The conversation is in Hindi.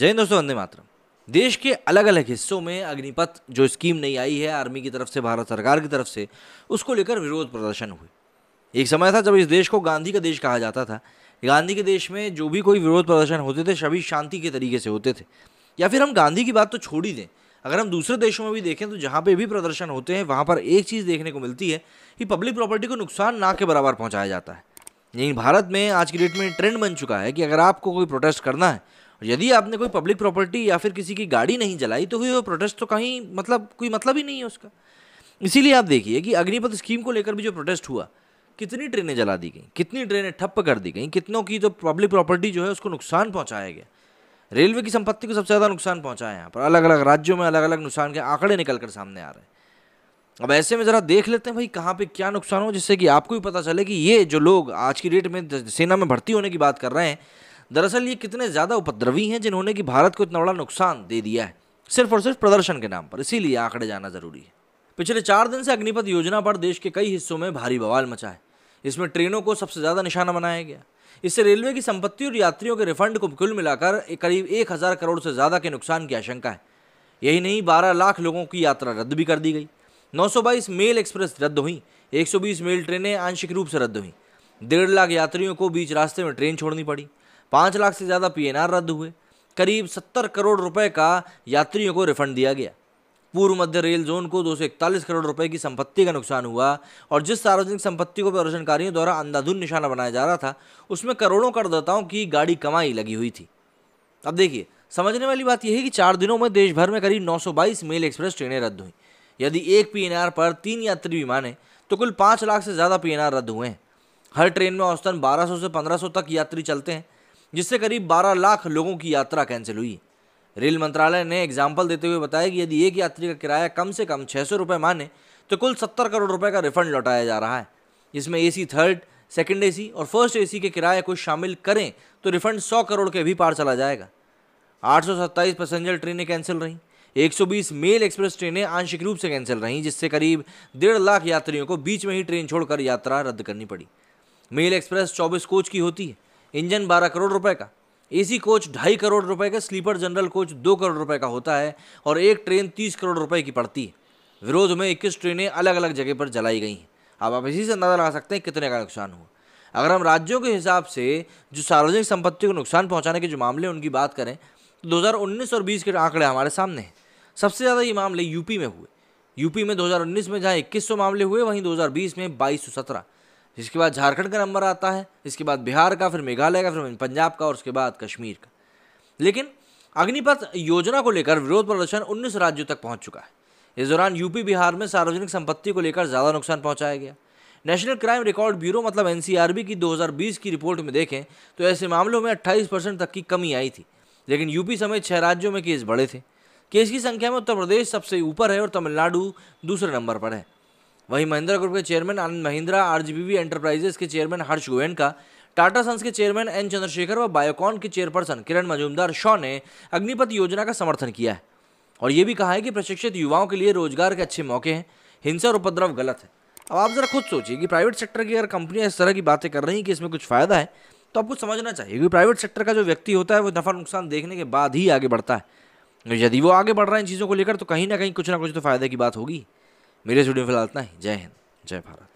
जय हिंद दोस्तों वंदे मातरम देश के अलग अलग हिस्सों में अग्निपथ जो स्कीम नहीं आई है आर्मी की तरफ से भारत सरकार की तरफ से उसको लेकर विरोध प्रदर्शन हुए एक समय था जब इस देश को गांधी का देश कहा जाता था गांधी के देश में जो भी कोई विरोध प्रदर्शन होते थे सभी शांति के तरीके से होते थे या फिर हम गांधी की बात तो छोड़ ही दें अगर हम दूसरे देशों में भी देखें तो जहाँ पे भी प्रदर्शन होते हैं वहाँ पर एक चीज़ देखने को मिलती है कि पब्लिक प्रॉपर्टी को नुकसान ना के बराबर पहुँचाया जाता है लेकिन भारत में आज की डेट में ट्रेंड बन चुका है कि अगर आपको कोई प्रोटेस्ट करना है यदि आपने कोई पब्लिक प्रॉपर्टी या फिर किसी की गाड़ी नहीं जलाई तो वो प्रोटेस्ट तो कहीं मतलब कोई मतलब ही नहीं है उसका इसीलिए आप देखिए कि अग्निपथ स्कीम को लेकर भी जो प्रोटेस्ट हुआ कितनी ट्रेनें जला दी गई कितनी ट्रेनें ठप्प कर दी गई कितनों की जो पब्लिक प्रॉपर्टी जो है उसको नुकसान पहुंचाया गया रेलवे की संपत्ति को सबसे ज़्यादा नुकसान पहुंचाया यहाँ पर अलग अलग राज्यों में अलग अलग नुकसान के आंकड़े निकल कर सामने आ रहे हैं अब ऐसे में ज़रा देख लेते हैं भाई कहाँ पे क्या नुकसान हो जिससे कि आपको भी पता चले कि ये जो लोग आज की डेट में सेना में भर्ती होने की बात कर रहे हैं दरअसल ये कितने ज़्यादा उपद्रवी हैं जिन्होंने कि भारत को इतना बड़ा नुकसान दे दिया है सिर्फ और सिर्फ प्रदर्शन के नाम पर इसीलिए आंकड़े जाना जरूरी है पिछले चार दिन से अग्निपथ योजना पर देश के कई हिस्सों में भारी बवाल मचा है इसमें ट्रेनों को सबसे ज़्यादा निशाना बनाया गया इससे रेलवे की संपत्ति और यात्रियों के रिफंड को कुल मिलाकर करीब एक हज़ार करोड़ से ज़्यादा के नुकसान की आशंका है यही नहीं बारह लाख लोगों की यात्रा रद्द भी कर दी गई 922 मेल एक्सप्रेस रद्द हुई 120 मेल ट्रेनें आंशिक रूप से रद्द हुई डेढ़ लाख यात्रियों को बीच रास्ते में ट्रेन छोड़नी पड़ी पाँच लाख से ज़्यादा पी रद्द हुए करीब सत्तर करोड़ रुपए का यात्रियों को रिफंड दिया गया पूर्व मध्य रेल जोन को दो करोड़ रुपए की संपत्ति का नुकसान हुआ और जिस सार्वजनिक संपत्ति को प्रदर्शनकारियों द्वारा अंधाधुन निशाना बनाया जा रहा था उसमें करोड़ों करदाताओं की गाड़ी कमाई लगी हुई थी अब देखिए समझने वाली बात यह है कि चार दिनों में देश भर में करीब 922 मेल एक्सप्रेस ट्रेनें रद्द हुई यदि एक पी पर तीन यात्री विमानें तो कुल पाँच लाख से ज़्यादा पी रद्द हुए हैं हर ट्रेन में औसतन बारह से पंद्रह तक यात्री चलते हैं जिससे करीब 12 लाख लोगों की यात्रा कैंसिल हुई रेल मंत्रालय ने एग्जाम्पल देते हुए बताया कि यदि एक यात्री का किराया कम से कम छः सौ रुपये माने तो कुल सत्तर करोड़ रुपये का रिफंड लौटाया जा रहा है इसमें ए सी थर्ड सेकेंड ए सी और फर्स्ट ए सी के किराए को शामिल करें तो रिफंड सौ करोड़ के भी पार चला जाएगा आठ पैसेंजर ट्रेनें कैंसिल रहीं 120 मेल एक्सप्रेस ट्रेनें आंशिक रूप से कैंसिल रहीं जिससे करीब डेढ़ लाख यात्रियों को बीच में ही ट्रेन छोड़कर यात्रा रद्द करनी पड़ी मेल एक्सप्रेस 24 कोच की होती है इंजन बारह करोड़ रुपए का एसी कोच ढाई करोड़ रुपए का स्लीपर जनरल कोच दो करोड़ रुपए का होता है और एक ट्रेन तीस करोड़ रुपए की पड़ती है विरोध में इक्कीस ट्रेनें अलग अलग जगह पर जलाई गई हैं अब आप इसी से अंदाज़ा लगा सकते हैं कितने का नुकसान हुआ अगर हम राज्यों के हिसाब से जो सार्वजनिक संपत्ति को नुकसान पहुंचाने के जो मामले उनकी बात करें तो दो और बीस के आंकड़े हमारे सामने हैं सबसे ज़्यादा ये मामले यूपी में हुए यूपी में 2019 में जहाँ 2100 मामले हुए वहीं 2020 में 2217 इसके बाद झारखंड का नंबर आता है इसके बाद बिहार का फिर मेघालय का फिर पंजाब का और उसके बाद कश्मीर का लेकिन अग्निपथ योजना को लेकर विरोध प्रदर्शन उन्नीस राज्यों तक पहुंच चुका है इस दौरान यूपी बिहार में सार्वजनिक संपत्ति को लेकर ज़्यादा नुकसान पहुंचाया गया नेशनल क्राइम रिकॉर्ड ब्यूरो मतलब एनसीआरबी की 2020 की रिपोर्ट में देखें तो ऐसे मामलों में 28 परसेंट तक की कमी आई थी लेकिन यूपी समेत छह राज्यों में केस बढ़े थे केस की संख्या में उत्तर प्रदेश सबसे ऊपर है और तमिलनाडु दूसरे नंबर पर है वहीं महिंद्रा ग्रुप के चेयरमैन आनंद महिंद्रा आरजीबीवी एंटरप्राइजेस के chairman Harsh Goenka Tata sons के चेयरमैन एन चंद्रशेखर व बायोकॉन के चेयरपर्सन किरण मजूमदार शॉ ने अग्निपथ योजना का समर्थन किया है और ये भी कहा है कि प्रशिक्षित युवाओं के लिए रोजगार के अच्छे मौके हैं हिंसा और उपद्रव गलत है अब आप जरा खुद सोचिए कि प्राइवेट सेक्टर की अगर कंपनियां इस तरह की बातें कर रही हैं कि इसमें कुछ फायदा है तो आपको समझना चाहिए क्योंकि प्राइवेट सेक्टर का जो व्यक्ति होता है वो नफा नुकसान देखने के बाद ही आगे बढ़ता है यदि वो आगे बढ़ रहा है इन चीज़ों को लेकर तो कहीं ना कहीं कुछ ना कुछ तो फायदे की बात होगी मेरे स्टूडियो फिलहाल इतना ही जय हिंद जय भारत